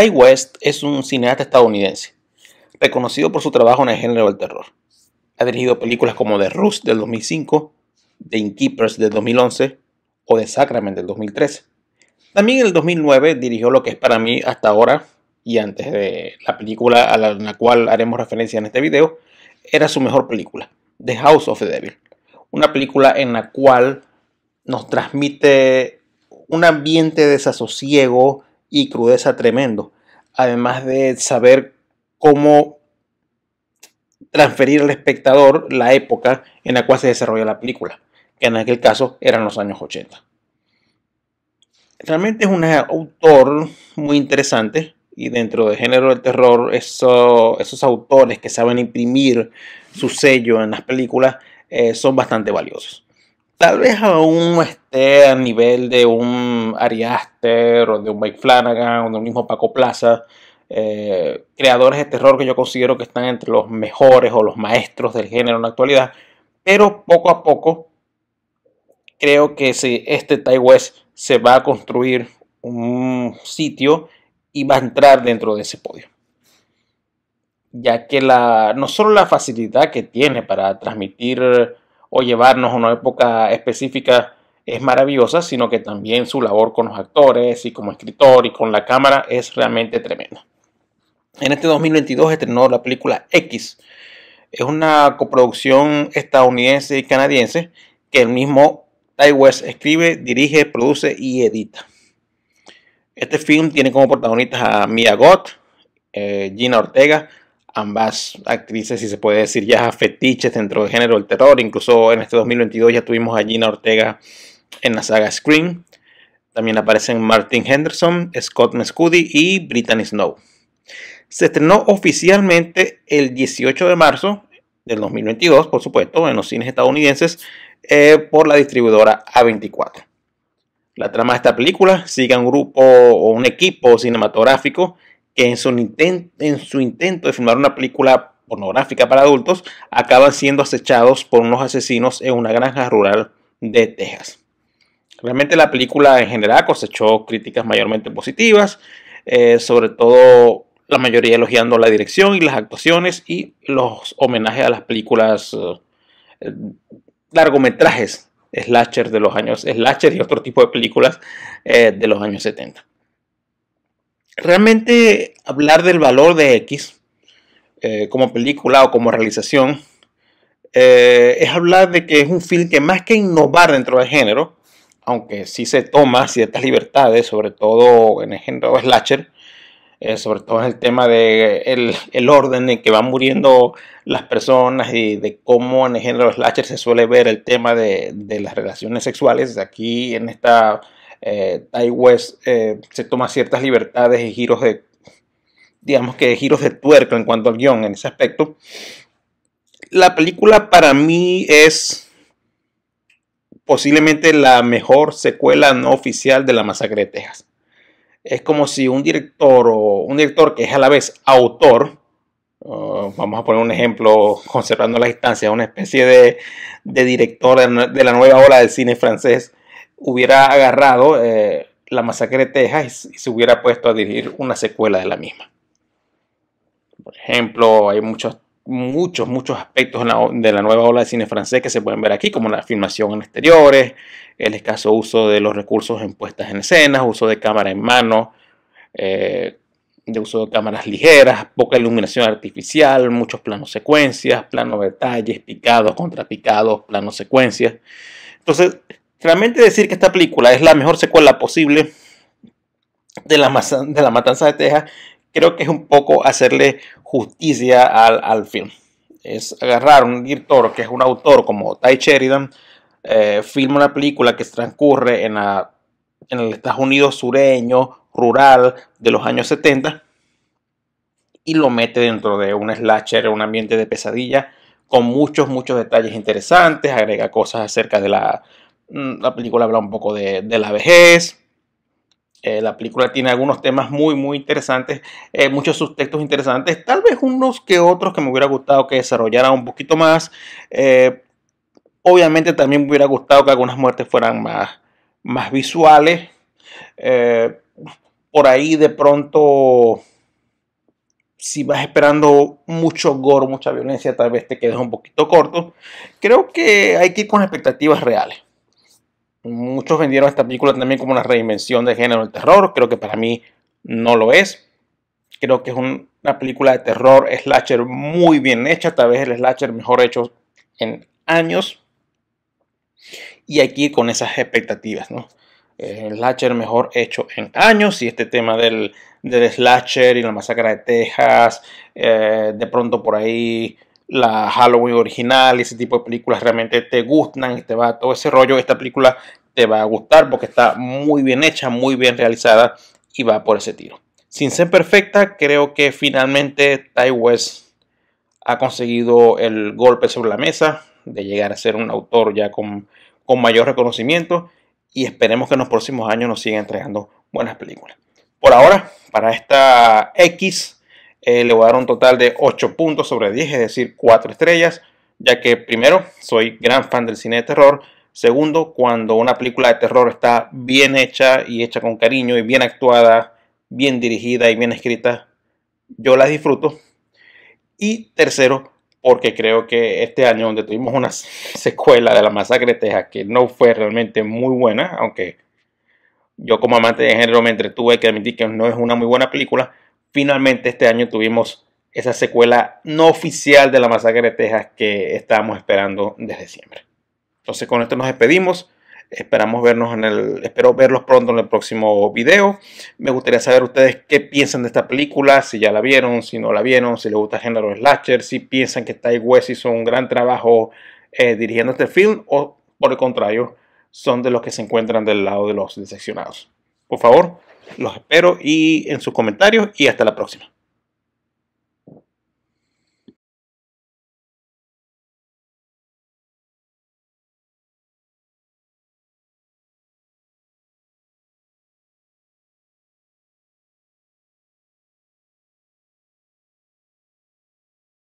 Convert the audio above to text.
Guy West es un cineasta estadounidense, reconocido por su trabajo en el género del terror. Ha dirigido películas como The *Rush* del 2005, The *Inkeepers* del 2011 o The Sacrament del 2013. También en el 2009 dirigió lo que es para mí hasta ahora y antes de la película a la, cual haremos referencia en este video, era su mejor película, The House of the Devil. Una película en la cual nos transmite un ambiente de desasosiego, y crudeza tremendo. Además de saber cómo transferir al espectador la época en la cual se desarrolla la película, que en aquel caso eran los años 80. Realmente es un autor muy interesante y dentro del género del terror, esos autores que saben imprimir su sello en las películas eh, son bastante valiosos tal vez aún esté a nivel de un Ariaster o de un Mike Flanagan o de un mismo Paco Plaza, eh, creadores de terror que yo considero que están entre los mejores o los maestros del género en la actualidad, pero poco a poco creo que si este Taiwés se va a construir un sitio y va a entrar dentro de ese podio. Ya que la, no solo la facilidad que tiene para transmitir o llevarnos a una época específica es maravillosa, sino que también su labor con los actores y como escritor y con la cámara es realmente tremenda. En este 2022 estrenó la película X. Es una coproducción estadounidense y canadiense que el mismo Ty West escribe, dirige, produce y edita. Este film tiene como protagonistas a Mia Gott, eh, Gina Ortega, ambas actrices, si se puede decir, ya fetiches dentro del género del terror. Incluso en este 2022 ya tuvimos a Gina Ortega en la saga Scream. También aparecen Martin Henderson, Scott Mescudi y Brittany Snow. Se estrenó oficialmente el 18 de marzo del 2022, por supuesto, en los cines estadounidenses eh, por la distribuidora A24. La trama de esta película sigue un grupo o un equipo cinematográfico que en su, intento de filmar una película pornográfica para adultos acaban siendo acechados por unos asesinos en una granja rural de Texas. Realmente la película en general cosechó críticas mayormente positivas, eh, sobre todo la mayoría elogiando la dirección y las actuaciones y los homenajes a las películas eh, largometrajes slasher de los años slasher y otro tipo de películas eh, de los años 70 realmente hablar del valor de X eh, como película o como realización eh, es hablar de que es un film que más que innovar dentro del género, aunque sí se toma ciertas libertades, sobre todo en el género slasher, eh, sobre todo en el tema de orden en que van muriendo las personas y de cómo en el género slasher se suele ver el tema de, de las relaciones sexuales. Aquí en esta eh, West eh, se toma ciertas libertades y giros de, digamos que giros de tuerca en cuanto al guión en ese aspecto. La película para mí es posiblemente la mejor secuela no oficial de la masacre de Texas. Es como si un director o un director que es a la vez autor, uh, vamos a poner un ejemplo, conservando la distancia, una especie de, director de, de, la nueva ola del cine francés, hubiera agarrado eh, la masacre de Texas y se hubiera puesto a dirigir una secuela de la misma. Por ejemplo, hay muchos, muchos, muchos aspectos de la nueva ola de cine francés que se pueden ver aquí, como la filmación en exteriores, el escaso uso de los recursos en puestas en escenas, uso de cámara en mano, eh, de uso de cámaras ligeras, poca iluminación artificial, muchos planos secuencias, planos detalles, picados, contrapicados, planos secuencias. Entonces, Realmente decir que esta película es la mejor secuela posible de la, de la Matanza de Texas, creo que es un poco hacerle justicia al, al film. Es agarrar un director que es un autor como Ty Sheridan, eh, filma una película que transcurre en, la, en el Estados Unidos sureño, rural, de los años 70, y lo mete dentro de un slasher, un ambiente de pesadilla, con muchos, muchos detalles interesantes, agrega cosas acerca de la Mm, la película habla un poco de, la vejez. Eh, la película tiene algunos temas muy, muy interesantes, eh, muchos subtextos interesantes, tal vez unos que otros que me hubiera gustado que desarrollaran un poquito más. Eh, obviamente también me hubiera gustado que algunas muertes fueran más, más visuales. por ahí de pronto, si vas esperando mucho gore, mucha violencia, tal vez te quedes un poquito corto. Creo que hay que ir con expectativas reales. Muchos vendieron esta película también como una reinvención de género del terror. Creo que para mí no lo es. Creo que es una película de terror slasher muy bien hecha. Tal vez el slasher mejor hecho en años. Y aquí con esas expectativas, ¿no? El slasher mejor hecho en años y este tema del, del slasher y la masacre de Texas, eh, de pronto por ahí la Halloween original, ese tipo de películas realmente te gustan y te va todo ese rollo, esta película te va a gustar porque está muy bien hecha, muy bien realizada y va por ese tiro. Sin ser perfecta, creo que finalmente Ty West ha conseguido el golpe sobre la mesa de llegar a ser un autor ya con, con mayor reconocimiento y esperemos que en los próximos años nos siga entregando buenas películas. Por ahora, para esta X eh, le voy a dar un total de 8 puntos sobre 10, es decir, 4 estrellas, ya que primero, soy gran fan del cine de terror. Segundo, cuando una película de terror está bien hecha y hecha con cariño y bien actuada, bien dirigida y bien escrita, yo la disfruto. Y tercero, porque creo que este año donde tuvimos una secuela de la masacre de Texas que no fue realmente muy buena, aunque yo como amante de género me entretuve que admitir que no es una muy buena película, finalmente este año tuvimos esa secuela no oficial de la masacre de Texas que estábamos esperando desde siempre. Entonces con esto nos despedimos. Esperamos vernos en el, espero verlos pronto en el próximo video. Me gustaría saber ustedes qué piensan de esta película, si ya la vieron, si no la vieron, si les gusta el género si piensan que Ty West hizo un gran trabajo eh, dirigiendo este film o por el contrario son de los que se encuentran del lado de los decepcionados. Por favor, los espero y en sus comentarios y hasta la próxima.